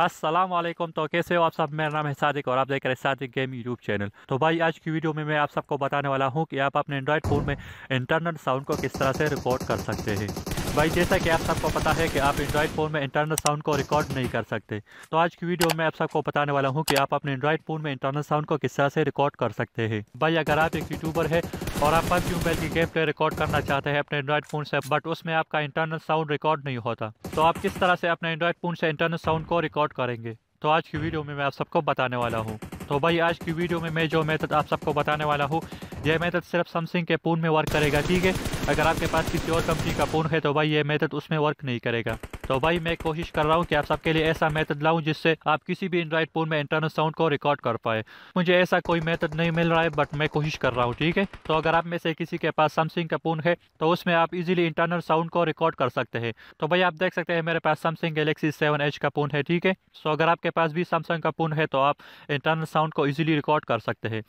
असलम तो कैसे हो आप सब मेरा नाम है सादिक और आप देख रहे हैं सादिक गेम यूट्यूब चैनल तो भाई आज की वीडियो में मैं आप सबको बताने वाला हूँ कि आप अपने एंड्रॉयड फ़ोन में इंटरनल साउंड को किस तरह से रिकॉर्ड कर सकते हैं भाई जैसा कि आप सबको पता है कि आप एंड्रॉयड फ़ोन में इंटरनल साउंड को रिकॉर्ड नहीं कर सकते तो आज की वीडियो में आप सबको बताने वाला हूँ कि आप अपने एंड्रॉयड फ़ोन में इंटरनल साउंड को किस तरह से रिकॉर्ड कर सकते हैं भाई अगर आप एक यूट्यूबर है और आप पबजी मोबाइल की गेम प्ले रिकॉर्ड करना चाहते हैं अपने एंड्रॉइड फोन से बट उसमें आपका इंटरनल साउंड रिकॉर्ड नहीं होता तो आप किस तरह से अपने एंड्रॉइड फोन से इंटरनल साउंड को रिकॉर्ड करेंगे तो आज की वीडियो में मैं आप सबको बताने वाला हूँ तो भाई आज की वीडियो में मैं जो मेथड आप सबको बताने वाला हूँ यह मेथड सिर्फ सैमसंग के फोन में वर्क करेगा ठीक है अगर आपके पास किसी और कंपनी का फोन है तो भाई ये मेथड उसमें वर्क नहीं करेगा तो भाई मैं कोशिश कर रहा हूँ कि आप सबके लिए ऐसा मेथड लाऊं जिससे आप किसी भी एंड्रॉइड फोन में इंटरनल साउंड को रिकॉर्ड कर पाए मुझे ऐसा कोई मेथड नहीं मिल रहा है बट मैं कोशिश कर रहा हूँ ठीक है तो अगर आप में से किसी के पास सैमसंग का फोन है तो उसमें आप इजिली इंटरनल साउंड को रिकॉर्ड कर सकते हैं तो भाई आप देख सकते हैं मेरे पास सैमसंग गैलेक्सी सेवन एच का फोन है ठीक है सो अगर आपके पास भी सैमसंग का फोन है तो आप इंटरनल साउंड को ईज़िली रिकॉर्ड कर सकते हैं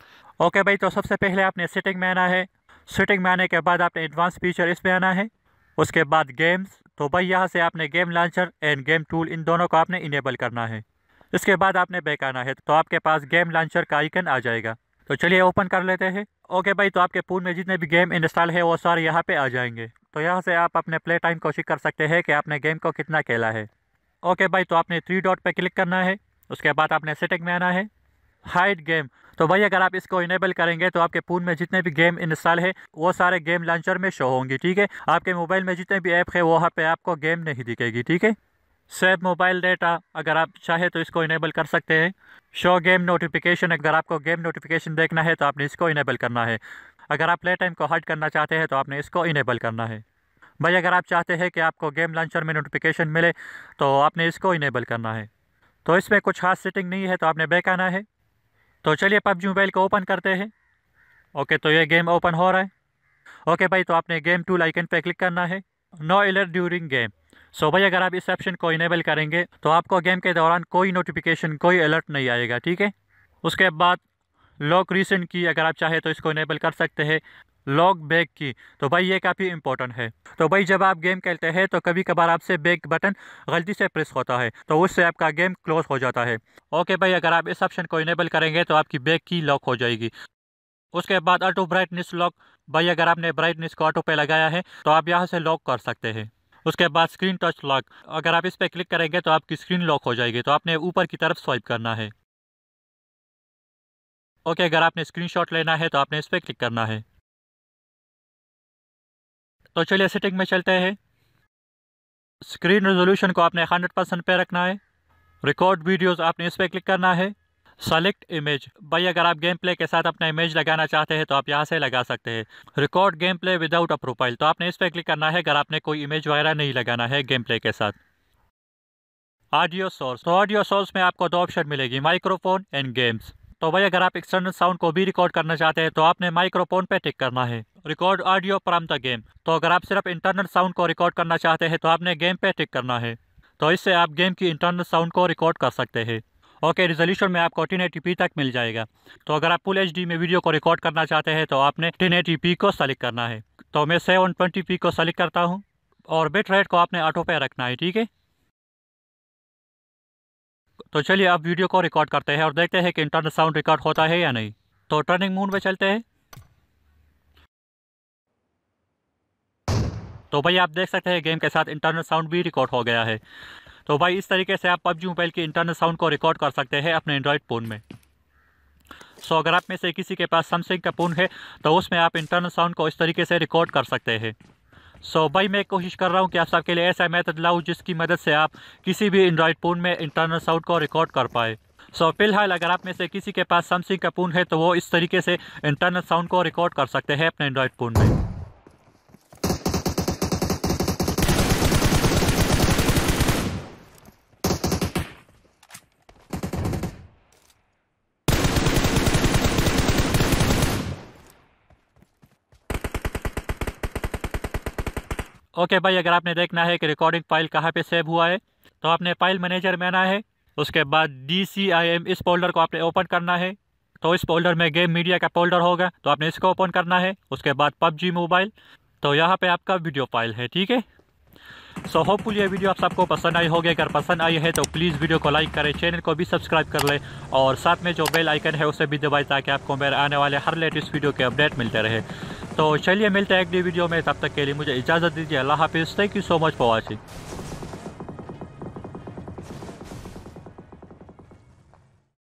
ओके भाई तो सबसे पहले आपने सेटिंग में आना है सेटिंग में आने के बाद आपने एडवांस फीचर इसमें आना है उसके बाद गेम्स तो भाई यहाँ से आपने game launcher and game tool इन दोनों को आपने इनेबल करना है इसके बाद आपने बैक आना है तो आपके पास गेम लॉन्चर का आइकन आ जाएगा तो चलिए ओपन कर लेते हैं ओके भाई तो आपके पूल में जितने भी गेम इंस्टॉल है वो सारे यहाँ पे आ जाएंगे तो यहाँ से आप अपने प्ले टाइम को चेक कर सकते हैं कि आपने गेम को कितना खेला है ओके भाई तो आपने थ्री डॉट पर क्लिक करना है उसके बाद आपने सेटिंग में आना है हाइड गेम तो भाई अगर आप इसको इनेबल करेंगे तो आपके फ़ोन में जितने भी गेम इंस्टॉल है वो सारे गेम लॉन्चर में शो होंगे ठीक है आपके मोबाइल में जितने भी ऐप है वहाँ पर आपको गेम नहीं दिखेगी ठीक है सेव मोबाइल डेटा अगर आप चाहे तो इसको इनेबल कर सकते हैं शो गेम नोटिफिकेशन अगर आपको गेम नोटिफिकेशन देखना है तो आपने इसको इनेबल करना है अगर आप प्ले टाइम को हट करना चाहते हैं तो आपने इसको इनेबल करना है भाई अगर आप चाहते हैं कि आपको गेम लॉन्चर में नोटिफिकेशन मिले तो आपने इसको इनेबल करना है तो इसमें कुछ खास सेटिंग नहीं है तो आपने बैक आना है तो चलिए पबजी मोबाइल को ओपन करते हैं ओके तो ये गेम ओपन हो रहा है ओके भाई तो आपने गेम टू लाइकन पे क्लिक करना है no alert during game so भाई अगर आप इस ऑप्शन को इनेबल करेंगे तो आपको गेम के दौरान कोई नोटिफिकेशन कोई अलर्ट नहीं आएगा ठीक है उसके बाद लॉक रीसेंट की अगर आप चाहें तो इसको इनेबल कर सकते हैं लॉक बैक की तो भाई ये काफ़ी इंपॉर्टेंट है तो भाई जब आप गेम खेलते हैं तो कभी कभार आपसे बैक बटन गलती से प्रेस होता है तो उससे आपका गेम क्लोज हो जाता है ओके भाई अगर आप इस ऑप्शन को इनेबल करेंगे तो आपकी बैक की लॉक हो जाएगी उसके बाद ऑटो ब्राइटनेस लॉक भाई अगर आपने ब्राइटनेस को ऑटो पे लगाया है तो आप यहाँ से लॉक कर सकते हैं उसके बाद स्क्रीन टच लॉक अगर आप इस पर क्लिक करेंगे तो आपकी स्क्रीन लॉक हो जाएगी तो आपने ऊपर की तरफ स्वाइप करना है ओके अगर आपने स्क्रीनशॉट लेना है तो आपने इस पर क्लिक करना है तो चलिए सेटिंग में चलते हैं स्क्रीन रेजोल्यूशन को आपने हंड्रेड परसेंट पे रखना है रिकॉर्ड वीडियोस आपने इस पर क्लिक करना है सेलेक्ट इमेज भाई अगर आप गेम प्ले के साथ अपना इमेज लगाना चाहते हैं तो आप यहाँ से लगा सकते हैं record game play without a profile तो आपने इस पर क्लिक करना है अगर आपने कोई इमेज वगैरह नहीं लगाना है गेम प्ले के साथ ऑडियो सोर्स तो ऑडियो सोर्स में आपको दो ऑप्शन मिलेगी माइक्रोफोन एंड गेम्स तो भाई अगर आप एक्सटर्नल साउंड को भी रिकॉर्ड करना चाहते हैं तो आपने माइक्रोफोन पे टिक करना है record audio from the game तो अगर आप सिर्फ इंटरनल साउंड को रिकॉर्ड करना चाहते हैं तो आपने गेम पे टिक करना है तो इससे आप गेम की इंटरनल साउंड को रिकॉर्ड कर सकते हैं ओके रिजोल्यूशन में आपको टेन तक मिल जाएगा तो अगर आप फुल एच में वीडियो को रिकॉर्ड करना चाहते हैं तो आपने टेन को सेलेक्ट करना है तो मैं सेवन को सेलेक्ट करता हूँ और बिट रेट को आपने ऑटो पे रखना है ठीक है तो चलिए अब वीडियो को रिकॉर्ड करते हैं और देखते हैं कि इंटरनल साउंड रिकॉर्ड होता है या नहीं तो टर्निंग मूड में चलते हैं तो भाई आप देख सकते हैं गेम के साथ इंटरनल साउंड भी रिकॉर्ड हो गया है तो भाई इस तरीके से आप पबजी मोबाइल के इंटरनल साउंड को रिकॉर्ड कर सकते हैं अपने एंड्रॉयड फ़ोन में सो अगर आप में से किसी के पास सैमसंग का फ़ोन है तो उसमें आप इंटरनल साउंड को इस तरीके से रिकॉर्ड कर सकते हैं सो so, भाई मैं कोशिश कर रहा हूँ कि आप सबके लिए ऐसा मैथड लाऊ जिसकी मदद से आप किसी भी एंड्रॉयड फ़ोन में इंटरनल साउंड को रिकॉर्ड कर पाए सो so, फिलहाल अगर आप में से किसी के पास सैमसंग का फ़ोन है तो वो इस तरीके से इंटरनल साउंड को रिकॉर्ड कर सकते हैं अपने एंड्रॉयड फ़ोन में ओके भाई अगर आपने देखना है कि रिकॉर्डिंग फाइल कहाँ पे सेव हुआ है तो आपने फाइल मैनेजर में आना है उसके बाद डी सी आई एम इस फोल्डर को आपने ओपन करना है तो इस फोल्डर में गेम मीडिया का फोल्डर होगा तो आपने इसको ओपन करना है उसके बाद पबजी मोबाइल तो यहाँ पे आपका वीडियो फाइल है ठीक है सो होपफुल ये वीडियो आप सबको पसंद आई होगी अगर पसंद आई है तो प्लीज़ वीडियो को लाइक करें चैनल को भी सब्सक्राइब कर लें और साथ में जो बेल आइकन है उसे भी दबाएँ ताकि आपको मेरे आने वाले हर लेटेस्ट वीडियो के अपडेट मिलते रहे तो चलिए मिलते हैं अगली वीडियो में तब तक के लिए मुझे इजाज़त दीजिए अल्लाह हाफिज़ thank you so much for watching